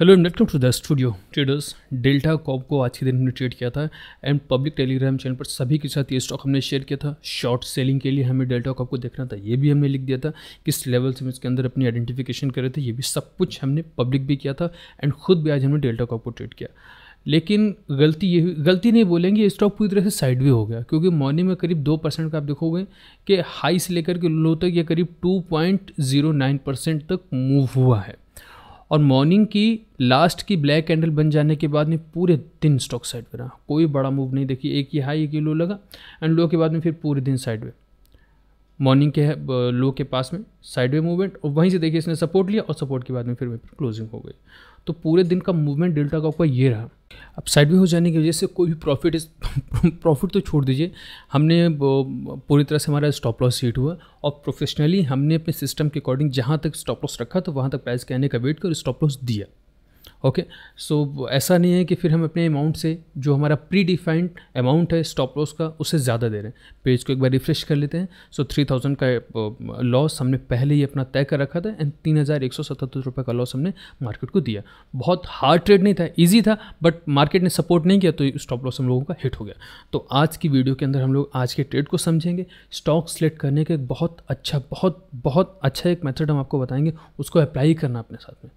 hello and welcome to the studio traders Delta Corp को आज के दिन हमने ट्रेड किया था एंड पब्लिक टेलीग्राम चैनल पर सभी के साथ ये स्टॉक हमने शेयर किया था शॉर्ट सेलिंग के लिए हमें डेल्टा कॉप को देखना था ये भी हमने लिख दिया था किस लेवल से हम इसके अंदर अपनी आइडेंटिफिकेशन करे थे ये भी सब कुछ हमने पब्लिक भी किया था एंड खुद भी आज हमने डेल्टा कॉप को ट्रेड किया लेकिन गलती ये गलती नहीं बोलेंगे स्टॉक पूरी तरह से साइड हो गया क्योंकि मॉर्निंग में करीब दो परसेंट का आप देखोगे कि हाई से लेकर के लो तक ये करीब two point zero nine percent तक मूव हुआ है और मॉर्निंग की लास्ट की ब्लैक कैंडल बन जाने के बाद में पूरे दिन स्टॉक साइड पे रहा कोई बड़ा मूव नहीं देखी एक ही हाई एक ही लो लगा एंड लो के बाद में फिर पूरे दिन साइड पे मॉर्निंग के लो के पास में साइड वे मूवमेंट और वहीं से देखिए इसने सपोर्ट लिया और सपोर्ट के बाद में फिर वहीं पर क्लोजिंग हो गई तो पूरे दिन का मूवमेंट डेल्टा का आपका ये रहा अब साइड में हो जाने की वजह से कोई भी प्रॉफिट प्रॉफिट तो छोड़ दीजिए हमने पूरी तरह से हमारा स्टॉप लॉस सीट हुआ और प्रोफेशनली हमने अपने सिस्टम के अकॉर्डिंग जहाँ तक स्टॉप लॉस रखा तो वहाँ तक प्राइस के आने का वेट कर स्टॉप लॉस दिया ओके सो ऐसा नहीं है कि फिर हम अपने अमाउंट से जो हमारा प्री डिफाइंड अमाउंट है स्टॉप लॉस का उसे ज़्यादा दे रहे हैं पेज को एक बार रिफ्रेश कर लेते हैं सो थ्री थाउजेंड का लॉस हमने पहले ही अपना तय कर रखा था एंड तीन हज़ार एक सौ सतहत्तर रुपये का लॉस हमने मार्केट को दिया बहुत हार्ड ट्रेड नहीं था ईजी था बट मार्केट ने सपोर्ट नहीं किया तो स्टॉप लॉस हम लोगों का हिट हो गया तो आज की वीडियो के अंदर हम लोग आज के ट्रेड को समझेंगे स्टॉक सेलेक्ट करने का एक बहुत अच्छा बहुत बहुत अच्छा एक मेथड हम आपको बताएंगे उसको अप्लाई करना अपने साथ में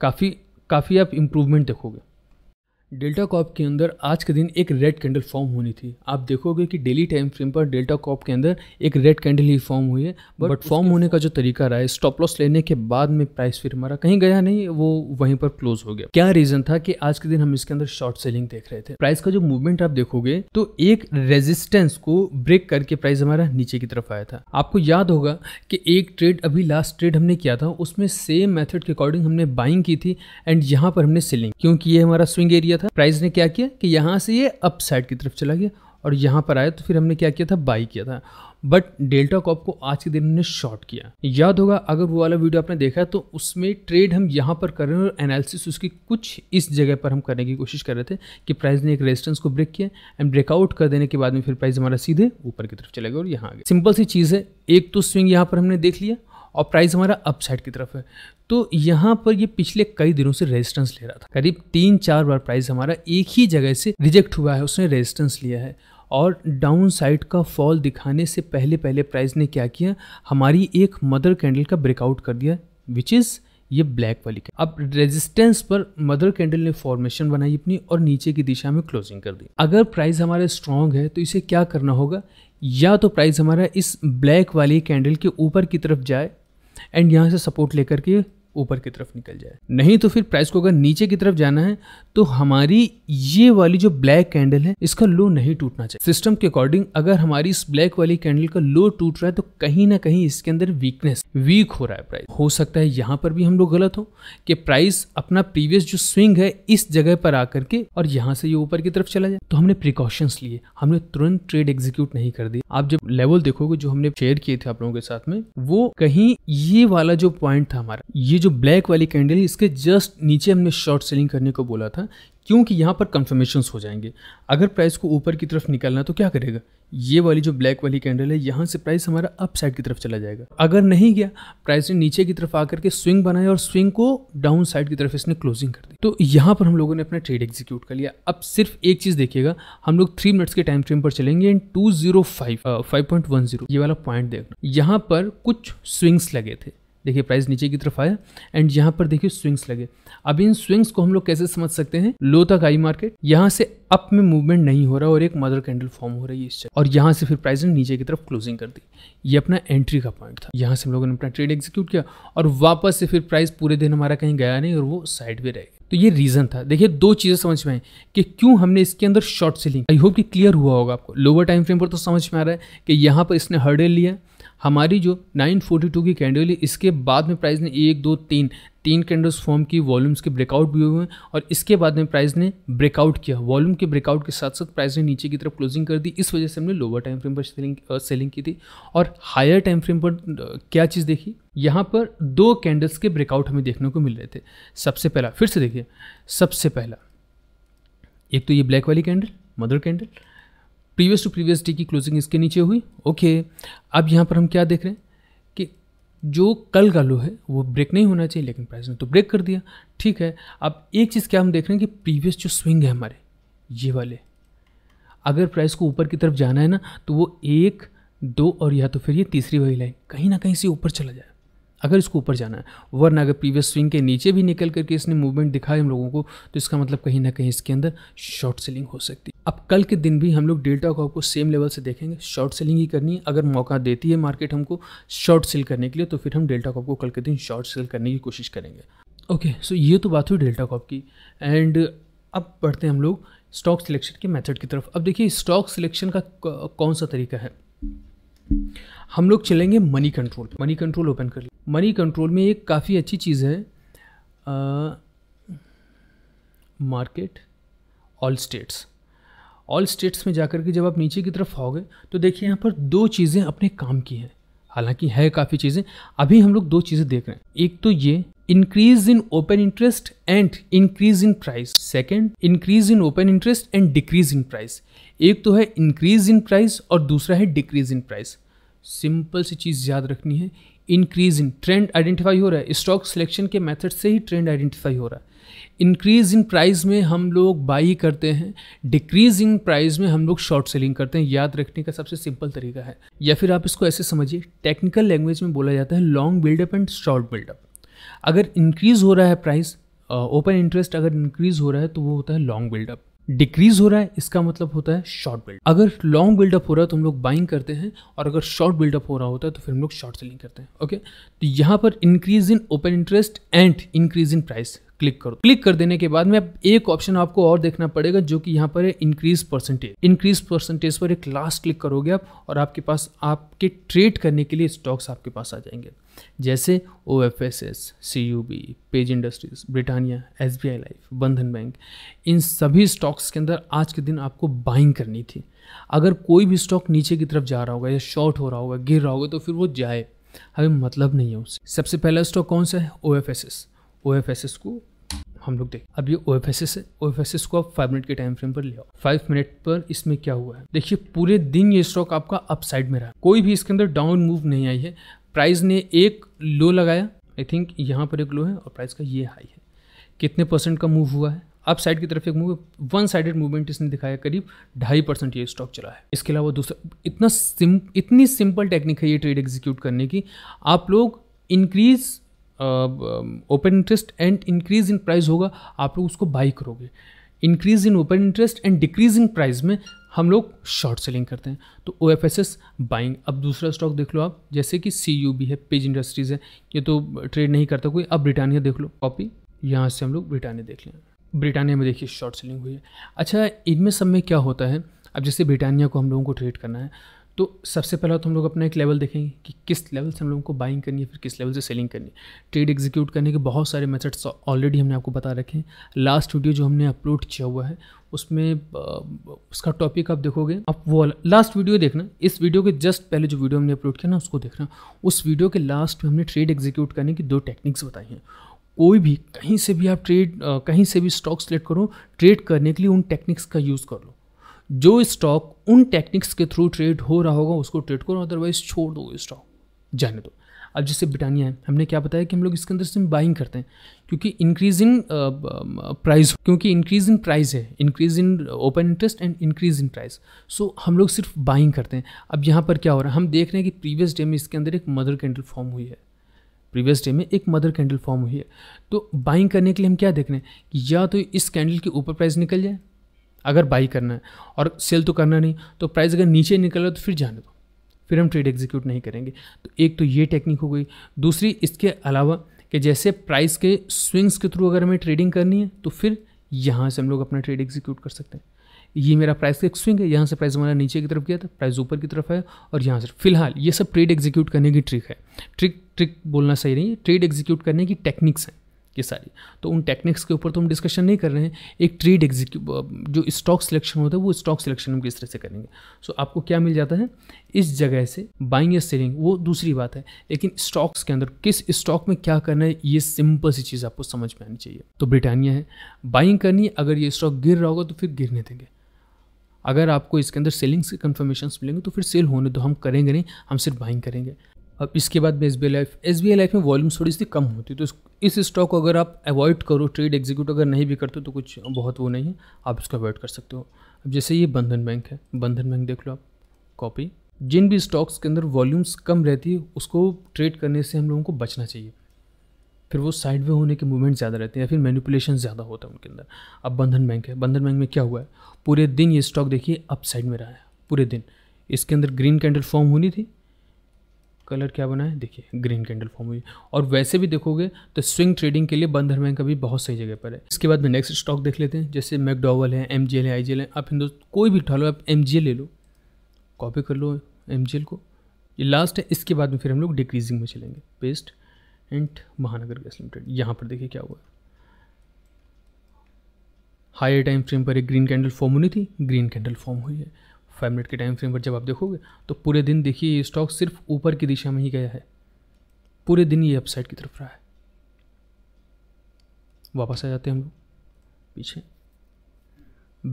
काफ़ी काफ़ी आप इम्प्रूवमेंट देखोगे डेल्टा कॉप के अंदर आज के दिन एक रेड कैंडल फॉर्म होनी थी आप देखोगे कि डेली टाइम फ्रेम पर डेल्टा कॉप के अंदर एक रेड कैंडल ही फॉर्म हुई है बट फॉर्म होने का जो तरीका रहा है स्टॉप लॉस लेने के बाद में प्राइस फिर हमारा कहीं गया नहीं वो वहीं पर क्लोज हो गया क्या रीजन था कि आज के दिन हम इसके अंदर शॉर्ट सेलिंग देख रहे थे प्राइस का जो मूवमेंट आप देखोगे तो एक रेजिस्टेंस को ब्रेक करके प्राइस हमारा नीचे की तरफ आया था आपको याद होगा कि एक ट्रेड अभी लास्ट ट्रेड हमने किया था उसमें सेम मेथड के अकॉर्डिंग हमने बाइंग की थी एंड यहाँ पर हमने सेलिंग क्योंकि ये हमारा स्विंग एरिया किया था प्राइस ने क्या किया कि यहाँ से ये अप साइड की तरफ चला गया और यहाँ पर आया तो फिर हमने क्या किया था बाई किया था बट डेल्टा कॉप को आज के दिन हमने शॉर्ट किया याद होगा अगर वो वाला वीडियो आपने देखा है तो उसमें ट्रेड हम यहाँ पर कर रहे हैं और एनालिसिस उसकी कुछ इस जगह पर हम करने की कोशिश कर रहे थे कि प्राइस ने एक रेजिस्टेंस को ब्रेक किया एंड ब्रेकआउट कर देने के बाद में फिर प्राइस हमारा सीधे ऊपर की तरफ चले गए और यहाँ आ गया सिंपल सी चीज़ है एक तो स्विंग यहाँ पर हमने देख लिया और प्राइस हमारा अप साइड की तरफ है तो यहाँ पर ये पिछले कई दिनों से रेजिस्टेंस ले रहा था करीब तीन चार बार प्राइस हमारा एक ही जगह से रिजेक्ट हुआ है उसने रेजिस्टेंस लिया है और डाउन साइड का फॉल दिखाने से पहले पहले प्राइस ने क्या किया हमारी एक मदर कैंडल का ब्रेकआउट कर दिया विच इज़ ये ब्लैक वाली है अब रेजिस्टेंस पर मदर कैंडल ने फॉर्मेशन बनाई अपनी और नीचे की दिशा में क्लोजिंग कर दी अगर प्राइस हमारे स्ट्रांग है तो इसे क्या करना होगा या तो प्राइस हमारा इस ब्लैक वाली कैंडल के ऊपर की तरफ जाए एंड यहाँ से सपोर्ट लेकर के ऊपर की तरफ निकल जाए नहीं तो फिर प्राइस को अगर नीचे की तरफ जाना है तो हमारी ये वाली जो ब्लैक कैंडल है इसका लो नहीं टूटना चाहिए सिस्टम के अकॉर्डिंग अगर हमारी इस ब्लैक वाली कैंडल का लो टूट रहा है तो कहीं ना कहीं इसके अंदर वीकनेस वीक हो रहा है प्राइस हो सकता है यहाँ पर भी हम लोग गलत हो कि प्राइस अपना प्रीवियस जो स्विंग है इस जगह पर आकर के और यहाँ से ये ऊपर की तरफ चला जाए तो हमने प्रिकॉशंस लिए हमने तुरंत ट्रेड एग्जीक्यूट नहीं कर दी आप जब लेवल देखोगे जो हमने शेयर किए थे आप लोगों के साथ में वो कहीं ये वाला जो पॉइंट था हमारा ये जो ब्लैक वाली कैंडल इसके जस्ट नीचे हमने शॉर्ट सेलिंग करने को बोला था क्योंकि यहाँ पर कन्फर्मेशन हो जाएंगे अगर प्राइस को ऊपर की तरफ निकालना तो क्या करेगा ये वाली जो ब्लैक वाली कैंडल है यहाँ से प्राइस हमारा अप साइड की तरफ चला जाएगा अगर नहीं गया प्राइस ने नीचे की तरफ आकर के स्विंग बनाया और स्विंग को डाउन साइड की तरफ इसने क्लोजिंग कर दी तो यहाँ पर हम लोगों ने अपना ट्रेड एग्जीक्यूट कर लिया अब सिर्फ एक चीज़ देखिएगा हम लोग थ्री मिनट्स के टाइम फ्रेम पर चलेंगे and two zero point zero ये वाला पॉइंट देखना यहाँ पर कुछ स्विंग्स लगे थे देखिए प्राइस नीचे की तरफ आया एंड यहाँ पर देखिए स्विंग्स लगे अब इन स्विंग्स को हम लोग कैसे समझ सकते हैं लो तक आई मार्केट यहाँ से अप में मूवमेंट नहीं हो रहा और एक मदर कैंडल फॉर्म हो रही है इस और यहाँ से फिर प्राइस ने नीचे की तरफ क्लोजिंग कर दी ये अपना एंट्री का पॉइंट था यहाँ से हम लोगों ने अपना ट्रेड एग्जीक्यूट किया और वापस से फिर प्राइस पूरे दिन हमारा कहीं गया नहीं और वो साइड पर रह गया तो ये रीज़न था देखिए दो चीज़ें समझ में आई कि क्यों हमने इसके अंदर शॉर्ट सेलिंग आई होप कि क्लियर हुआ होगा आपको लोअर टाइम फ्रेम पर तो समझ में आ रहा है कि यहाँ पर इसने हर्डल लिया हमारी जो 942 की कैंडल है इसके बाद में प्राइस ने एक दो तीन तीन कैंडल्स फॉर्म की वॉल्यूम्स के ब्रेकआउट भी हुए हैं और इसके बाद में प्राइस ने ब्रेकआउट किया वॉल्यूम के ब्रेकआउट के साथ साथ प्राइस ने नीचे की तरफ क्लोजिंग कर दी इस वजह से हमने लोअर टाइम फ्रेम पर सेलिंग सेलिंग की थी और हायर टाइम फ्रेम पर क्या चीज़ देखी यहाँ पर दो कैंडल्स के ब्रेकआउट हमें देखने को मिल रहे थे सबसे पहला फिर से देखिए सबसे पहला एक तो ये ब्लैक वाली candle mother candle previous to previous day की क्लोजिंग इसके नीचे हुई ओके अब यहाँ पर हम क्या देख रहे हैं कि जो कल का लो है वो ब्रेक नहीं होना चाहिए लेकिन प्राइस ने तो ब्रेक कर दिया ठीक है अब एक चीज़ क्या हम देख रहे हैं कि प्रीवियस जो स्विंग है हमारे ये वाले अगर प्राइस को ऊपर की तरफ जाना है ना तो वो एक दो और या तो फिर ये तीसरी वाली लाइन कहीं ना कहीं से ऊपर चला जाए अगर इसको ऊपर जाना है वरना अगर प्रीवियस स्विंग के नीचे भी निकल करके इसने मूवमेंट दिखाई हम लोगों को तो इसका मतलब कहीं ना कहीं इसके अंदर शॉर्ट सेलिंग हो सकती है अब कल के दिन भी हम लोग डेल्टा कॉप को सेम लेवल से देखेंगे शॉर्ट सेलिंग ही करनी है अगर मौका देती है मार्केट हमको शॉर्ट सेल करने के लिए तो फिर हम डेल्टा कॉप को कल के दिन शॉर्ट सेल करने की कोशिश करेंगे ओके सो ये तो बात हुई डेल्टा कॉप की एंड अब पढ़ते हैं हम लोग स्टॉक सिलेक्शन के मेथड की तरफ अब देखिए स्टॉक सिलेक्शन का कौन सा तरीका है हम लोग चलेंगे money control money control open कर मनी कंट्रोल में एक काफ़ी अच्छी चीज़ है market all states all states में जाकर के जब आप नीचे की तरफ आओगे तो देखिए यहाँ पर दो चीज़ें अपने काम की हैं हालांकि है काफ़ी चीज़ें अभी हम लोग दो चीज़ें देख रहे हैं एक तो ये increase in open interest and increase in price second increase in open interest and decrease in price एक तो है इंक्रीज इन प्राइस और दूसरा है डिक्रीज इन प्राइस सिंपल सी चीज़ याद रखनी है इंक्रीज इन ट्रेंड आइडेंटिफाई हो रहा है स्टॉक सिलेक्शन के मेथड से ही ट्रेंड आइडेंटिफाई हो रहा है इंक्रीज इन प्राइस में हम लोग बाई करते हैं डिक्रीज इन प्राइस में हम लोग शॉर्ट सेलिंग करते हैं याद रखने का सबसे सिंपल तरीका है या फिर आप इसको ऐसे समझिए टेक्निकल लैंग्वेज में बोला जाता है long buildup and short buildup अगर इंक्रीज हो रहा है प्राइस ओपन इंटरेस्ट अगर इंक्रीज हो रहा है तो वो होता है लॉन्ग बिल्डअप डिक्रीज हो रहा है इसका मतलब होता है शॉर्ट बिल्ड अगर लॉन्ग बिल्डअप हो रहा है तो हम लोग बाइंग करते हैं और अगर शॉर्ट बिल्डअप हो रहा होता है तो फिर हम लोग शॉर्ट सेलिंग करते हैं ओके तो यहाँ पर increase in open interest and increase in price click करो क्लिक कर देने के बाद में एक ऑप्शन आपको और देखना पड़ेगा जो कि यहाँ पर है इंक्रीज परसेंटेज इंक्रीज परसेंटेज पर एक लास्ट क्लिक करोगे आप और आपके पास आपके ट्रेड करने के लिए स्टॉक्स आपके पास आ जाएंगे जैसे O F S S C U B Page Industries Britannia S B I Life Bandhan bank इन सभी स्टॉक्स के अंदर आज के दिन आपको बाइंग करनी थी अगर कोई भी स्टॉक नीचे की तरफ जा रहा होगा या शॉर्ट हो रहा होगा गिर रहा होगा तो फिर वो जाए हमें मतलब नहीं है उससे सबसे पहला स्टॉक कौन सा है O F S S O F S S को हम लोग देख अब ये ओ एफ एस एस है ओ एफ एस एस को आप फाइव मिनट के टाइम फ्रेम पर ले आओ फाइव मिनट पर इसमें क्या हुआ है देखिए पूरे दिन ये स्टॉक आपका अपसाइड में रहा कोई भी इसके अंदर डाउन मूव नहीं आई है प्राइस ने एक लो लगाया आई थिंक यहाँ पर एक लो है और प्राइस का ये हाई है कितने परसेंट का मूव हुआ है अप साइड की तरफ एक मूव वन साइडेड मूवमेंट इसने दिखाया करीब ढाई परसेंट ये स्टॉक चला है इसके अलावा दूसरा इतना सिम इतनी सिंपल टेक्निक है ये ट्रेड एग्जीक्यूट करने की आप लोग increase open interest and increase in price होगा आप लोग उसको बाई करोगे increase in open interest and decrease in price में हम लोग शॉर्ट सेलिंग करते हैं तो O F S S buying अब दूसरा स्टॉक देख लो आप जैसे कि सी यू बी है पेज इंडस्ट्रीज़ है ये तो ट्रेड नहीं करता कोई अब ब्रिटानिया देख लो कॉपी यहाँ से हम लोग ब्रिटानिया देख लें ब्रिटानिया में देखिए शॉर्ट सेलिंग हुई है अच्छा इनमें सब में क्या होता है अब जैसे ब्रिटानिया को हम लोगों को ट्रेड करना है तो सबसे पहला तो हम लोग अपना एक लेवल देखेंगे कि किस लेवल से हम लोगों को बाइंग करनी है फिर किस लेवल से सेलिंग करनी है ट्रेड एग्जीक्यूट करने के बहुत सारे मेथड्स ऑलरेडी हमने आपको बता रखे हैं लास्ट वीडियो जो हमने अपलोड किया हुआ है उसमें उसका टॉपिक आप देखोगे आप वो लास्ट वीडियो देखना इस वीडियो के जस्ट पहले जो वीडियो हमने अपलोड किया ना उसको देखना उस वीडियो के लास्ट में हमने ट्रेड एग्जीक्यूट करने की दो टेक्निक्स बताई हैं कोई भी कहीं से भी आप ट्रेड कहीं से भी स्टॉक सेलेक्ट करो ट्रेड करने के लिए उन टेक्निक्स का यूज़ कर लो जो स्टॉक उन टेक्निक्स के थ्रू ट्रेड हो रहा होगा उसको ट्रेड करो अदरवाइज छोड़ दो स्टॉक जाने दो अब जैसे ब्रिटानिया है हमने क्या बताया कि हम लोग इसके अंदर से बाइंग करते हैं क्योंकि इंक्रीज इन प्राइस क्योंकि इंक्रीज इन प्राइस है increase in open interest and increase in price so हम लोग सिर्फ बाइंग करते हैं अब यहाँ पर क्या हो रहा है हम देख रहे हैं कि प्रीवियस डे में इसके अंदर एक मदर कैंडल फॉर्म हुई है प्रीवियस डे में एक मदर कैंडल फॉर्म हुई है तो बाइंग करने के लिए हम क्या देख रहे हैं कि या तो इस कैंडल के ऊपर प्राइस निकल जाए अगर बाई करना है और सेल तो करना नहीं तो प्राइस अगर नीचे निकल तो फिर जाने दो फिर हम ट्रेड एग्जीक्यूट नहीं करेंगे तो एक तो ये टेक्निक हो गई दूसरी इसके अलावा कि जैसे प्राइस के स्विंग्स के थ्रू अगर हमें ट्रेडिंग करनी है तो फिर यहाँ से हम लोग अपना ट्रेड एग्जीक्यूट कर सकते हैं ये मेरा प्राइस का एक स्विंग है यहाँ से प्राइस हमारा नीचे की तरफ गया था प्राइस ऊपर की तरफ है और यहाँ से फिलहाल ये सब ट्रेड एग्जीक्यूट करने की ट्रिक है ट्रिक ट्रिक बोलना सही नहीं है ट्रेड एग्जीक्यूट करने की टेक्निक्स हैं ये सारी तो उन टेक्निक्स के ऊपर तो हम डिस्कशन नहीं कर रहे हैं एक ट्रेड एग्जीक्यू जो स्टॉक सिलेक्शन होता है वो स्टॉक सिलेक्शन हम किस तरह से करेंगे सो so, आपको क्या मिल जाता है इस जगह से बाइंग या सेलिंग वो दूसरी बात है लेकिन स्टॉक्स के अंदर किस स्टॉक में क्या करना है ये सिंपल सी चीज़ आपको समझ में आनी चाहिए तो ब्रिटानिया है बाइंग करनी है अगर ये स्टॉक गिर रहा होगा तो फिर गिरने देंगे अगर आपको इसके अंदर सेलिंग्स के कन्फर्मेशन मिलेंगे तो फिर सेल होने तो हम करेंगे नहीं हम सिर्फ बाइंग करेंगे अब इसके बाद में S B Life S B Life में वॉल्यूम थोड़ी सी कम होती है तो इस स्टॉक को अगर आप अवॉइड करो ट्रेड एग्जीक्यूट अगर नहीं भी करते तो कुछ बहुत वो नहीं है आप इसको अवॉइड कर सकते हो अब जैसे ये बंधन बैंक है बंधन बैंक देख लो आप कॉपी जिन भी स्टॉक्स के अंदर वॉल्यूम्स कम रहती है उसको ट्रेड करने से हम लोगों को बचना चाहिए फिर वो साइड वे होने के मूवमेंट ज़्यादा रहते हैं या फिर मैनिपुलेशन ज़्यादा होता है उनके अंदर अब बंधन बैंक है बंधन बैंक में क्या हुआ है पूरे दिन ये स्टॉक देखिए अप साइड में रहा है पूरे दिन इसके अंदर ग्रीन कैंडल फॉर्म होनी थी कलर क्या बना है देखिए ग्रीन कैंडल फॉर्म हुई और वैसे भी देखोगे तो स्विंग ट्रेडिंग के लिए बंधन बैंक अभी बहुत सही जगह पर है इसके बाद में नेक्स्ट स्टॉक देख लेते हैं जैसे मैकडोवल है एम है आई है आप हिंदो कोई भी उठा लो आप एम ले लो कॉपी कर लो एम को ये लास्ट है इसके बाद में फिर हम लोग डिक्रीजिंग में चलेंगे पेस्ट एंड महानगर गैस लिमिटेड यहाँ पर देखिए क्या हुआ हायर टाइम फ्रेम पर एक ग्रीन कैंडल फॉर्म होनी थी ग्रीन कैंडल फॉर्म हुई है फाइव मिनट के टाइम फ्रेम पर जब आप देखोगे तो पूरे दिन देखिए ये स्टॉक सिर्फ ऊपर की दिशा में ही गया है पूरे दिन ये अपसाइड की तरफ रहा है वापस आ जाते हैं हम लोग पीछे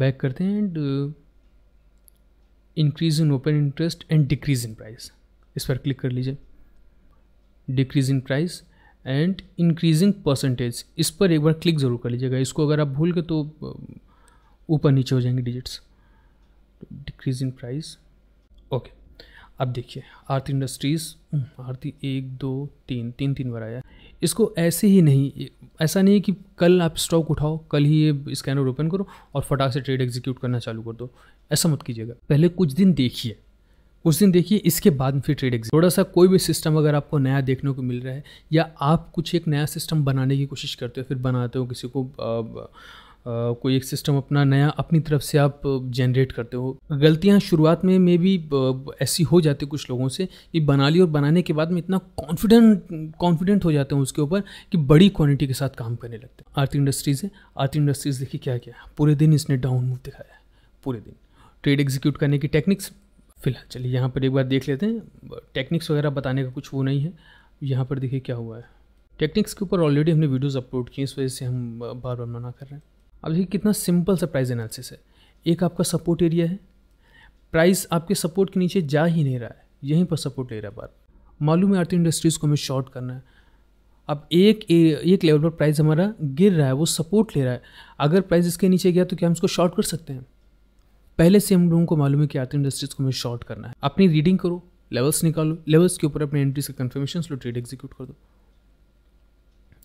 बैक करते हैं and increase in open interest and decrease in price इस पर क्लिक कर लीजिए decrease in price and increasing percentage इस पर एक बार क्लिक ज़रूर कर लीजिएगा इसको अगर आप भूल गए तो ऊपर नीचे हो जाएंगे digits decrease in price okay अब देखिए आरती इंडस्ट्रीज़ आरती एक दो तीन तीन तीन बार आया इसको ऐसे ही नहीं ऐसा नहीं है कि कल आप स्टॉक उठाओ कल ही ये स्कैनर ओपन करो और फटाक से ट्रेड एग्जीक्यूट करना चालू कर दो ऐसा मत कीजिएगा पहले कुछ दिन देखिए कुछ दिन देखिए इसके बाद फिर ट्रेड एग्जिट थोड़ा सा कोई भी सिस्टम अगर आपको नया देखने को मिल रहा है या आप कुछ एक नया सिस्टम बनाने की कोशिश करते हो फिर बनाते हो किसी को कोई एक सिस्टम अपना नया अपनी तरफ से आप जनरेट करते हो गलतियां शुरुआत में मे भी ऐसी हो जाती कुछ लोगों से कि बना ली और बनाने के बाद में इतना कॉन्फिडेंट कॉन्फिडेंट हो जाते हैं उसके ऊपर कि बड़ी क्वांटिटी के साथ काम करने लगते हैं आरती इंडस्ट्रीज़ है आरती इंडस्ट्रीज़ देखिए क्या क्या पूरे दिन इसने डाउन मूव दिखाया पूरे दिन ट्रेड एग्जीक्यूट करने की टेक्निक्स फिलहाल चलिए यहाँ पर एक बार देख लेते हैं टेक्निक्स वगैरह बताने का कुछ वो नहीं है यहाँ पर देखिए क्या हुआ है टेक्निक्स के ऊपर ऑलरेडी हमने वीडियोस अपलोड किए इस वजह से हम बार बार मना कर रहे हैं अब देखिए कितना सिंपल सा प्राइस एनालिसिस है एक आपका सपोर्ट एरिया है प्राइस आपके सपोर्ट के नीचे जा ही नहीं रहा है यहीं पर सपोर्ट ले रहा है बार मालूम है आर्थिक इंडस्ट्रीज़ को हमें शॉर्ट करना है अब एक ए, एक लेवल पर प्राइस हमारा गिर रहा है वो सपोर्ट ले रहा है अगर प्राइस इसके नीचे गया तो क्या हम इसको शॉर्ट कर सकते हैं पहले से हम लोगों को मालूम है कि आर्थिक इंडस्ट्रीज़ को हमें शॉर्ट करना है अपनी रीडिंग करो लेवल्स निकालो लेवल्स के ऊपर अपने एंट्रीज का कन्फर्मेशन लो ट्रेड एग्जीक्यूट कर दो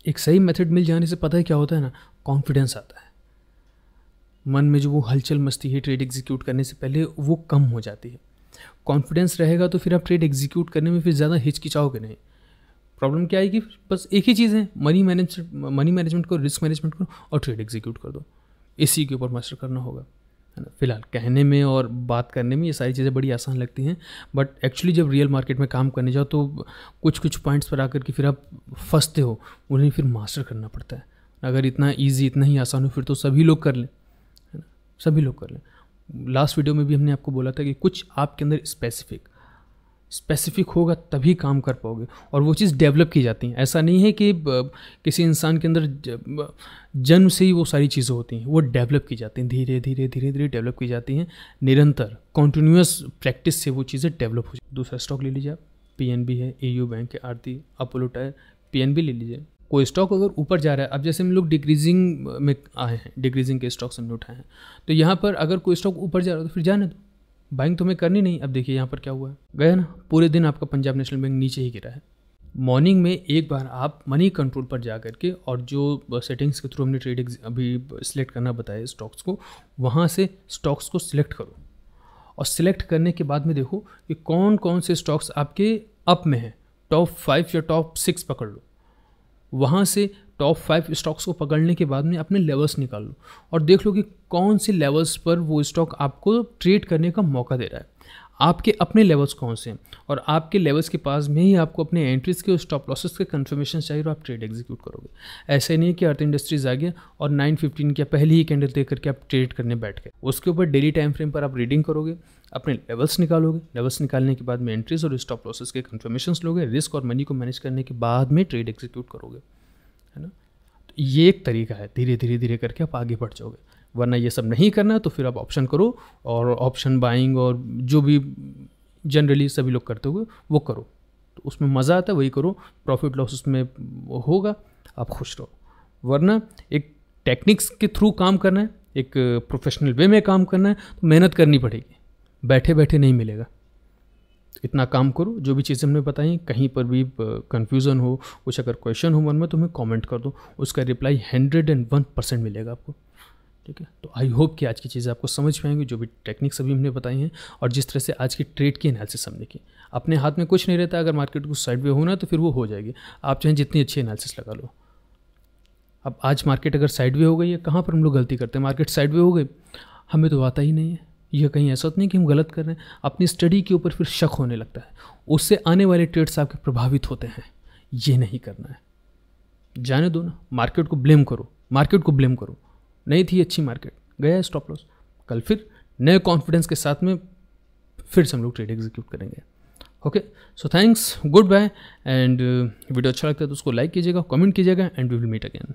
एक सही मेथड मिल जाने से पता है क्या होता है ना कॉन्फिडेंस आता है मन में जो वो हलचल मस्ती है ट्रेड एग्जीक्यूट करने से पहले वो कम हो जाती है कॉन्फिडेंस रहेगा तो फिर आप ट्रेड एग्जीक्यूट करने में फिर ज़्यादा हिचकिचाओगे नहीं प्रॉब्लम क्या आएगी बस एक ही चीज़ है मनी मैनेज मनी मैनेजमेंट को रिस्क मैनेजमेंट करो और ट्रेड एग्जीक्यूट कर दो इसी के ऊपर मास्टर करना होगा है ना फिलहाल कहने में और बात करने में ये सारी चीज़ें बड़ी आसान लगती हैं बट एक्चुअली जब रियल मार्केट में काम करने जाओ तो कुछ कुछ पॉइंट्स पर आकर के फिर आप फंसते हो उन्हें फिर मास्टर करना पड़ता है अगर इतना ईजी इतना ही आसान हो फिर तो सभी लोग कर लें सभी लोग कर लें लास्ट वीडियो में भी हमने आपको बोला था कि कुछ आपके अंदर स्पेसिफिक स्पेसिफिक होगा तभी काम कर पाओगे और वो चीज़ डेवलप की जाती है ऐसा नहीं है कि किसी इंसान के अंदर जन्म से ही वो सारी चीज़ें होती हैं वो डेवलप की जाती हैं धीरे धीरे धीरे धीरे डेवलप की जाती हैं निरंतर कॉन्टिन्यूस प्रैक्टिस से वो चीज़ें डेवलप हो जाती दूसरा स्टॉक ले लीजिए आप पी है ए बैंक है आरती अपोलोटा है पी ले लीजिए कोई स्टॉक अगर ऊपर जा रहा है अब जैसे हम लोग डिक्रीजिंग में आए हैं डिक्रीजिंग के स्टॉक्स हमने उठाए हैं तो यहाँ पर अगर कोई स्टॉक ऊपर जा रहा है तो फिर जाने दो बाइंग तुम्हें तो करनी नहीं अब देखिए यहाँ पर क्या हुआ है गया ना पूरे दिन आपका पंजाब नेशनल बैंक नीचे ही गिरा है मॉर्निंग में एक बार आप मनी कंट्रोल पर जा करके और जो सेटिंग्स के थ्रू हमने ट्रेड अभी सिलेक्ट करना बताया स्टॉक्स को वहाँ से स्टॉक्स को सिलेक्ट करो और सिलेक्ट करने के बाद में देखो कि कौन कौन से स्टॉक्स आपके अप में हैं टॉप फाइव या टॉप सिक्स पकड़ लो वहाँ से टॉप फाइव स्टॉक्स को पकड़ने के बाद में अपने लेवल्स निकाल लो और देख लो कि कौन से लेवल्स पर वो स्टॉक आपको ट्रेड करने का मौका दे रहा है आपके अपने लेवल्स कौन से हैं और आपके लेवल्स के पास में ही आपको अपने एंट्रीज़ के और स्टॉप लॉसेस के कन्फर्मेशन चाहिए और आप ट्रेड एग्जीक्यूट करोगे ऐसा नहीं है कि अर्थ इंडस्ट्रीज आ गया और नाइन फिफ्टीन के पहले ही कैंडल देख करके आप ट्रेड करने बैठ गए उसके ऊपर डेली टाइम फ्रेम पर आप रीडिंग करोगे अपने लेवल्स निकालोगे लेवल्स निकालने के बाद में एंट्रीज और स्टॉप लॉसेस के कन्फर्मेशन लोगे रिस्क और मनी को मैनेज करने के बाद में ट्रेड एग्जीक्यूट करोगे है ना तो ये एक तरीका है धीरे धीरे धीरे करके आप आगे बढ़ जाओगे वरना ये सब नहीं करना है तो फिर आप ऑप्शन करो और ऑप्शन बाइंग और जो भी जनरली सभी लोग करते हुए वो करो तो उसमें मज़ा आता है वही करो प्रॉफिट लॉस उसमें होगा आप खुश रहो वरना एक टेक्निक्स के थ्रू काम करना है एक प्रोफेशनल वे में काम करना है तो मेहनत करनी पड़ेगी बैठे बैठे नहीं मिलेगा इतना काम करो जो भी चीज़ें हमने बताई कहीं पर भी कन्फ्यूज़न हो कुछ अगर क्वेश्चन हो मन में तो हमें कमेंट कर दो उसका reply hundred and one percent मिलेगा आपको ठीक है तो आई होप कि आज की चीज़ें आपको समझ पाएंगी जो भी टेक्निक्स अभी हमने बताई हैं और जिस तरह से आज की ट्रेड की एनालिसिस हमने की अपने हाथ में कुछ नहीं रहता अगर मार्केट को साइड वे होना तो फिर वो हो जाएगी आप चाहें जितनी अच्छी एनालिसिस लगा लो अब आज मार्केट अगर साइड वे हो गई है कहाँ पर हम लोग गलती करते हैं मार्केट साइड वे हो गई हमें तो आता ही नहीं है यह कहीं ऐसा तो नहीं कि हम गलत कर रहे हैं अपनी स्टडी के ऊपर फिर शक होने लगता है उससे आने वाले ट्रेड्स आपके प्रभावित होते हैं ये नहीं करना है जाने दो ना मार्केट को ब्लेम करो मार्केट को ब्लेम करो नहीं थी अच्छी मार्केट गया स्टॉप लॉस कल फिर नए कॉन्फिडेंस के साथ में फिर से हम लोग ट्रेड एग्जीक्यूट करेंगे okay so thanks goodbye and video अच्छा लगता है तो उसको लाइक कीजिएगा कमेंट कीजिएगा and we will meet again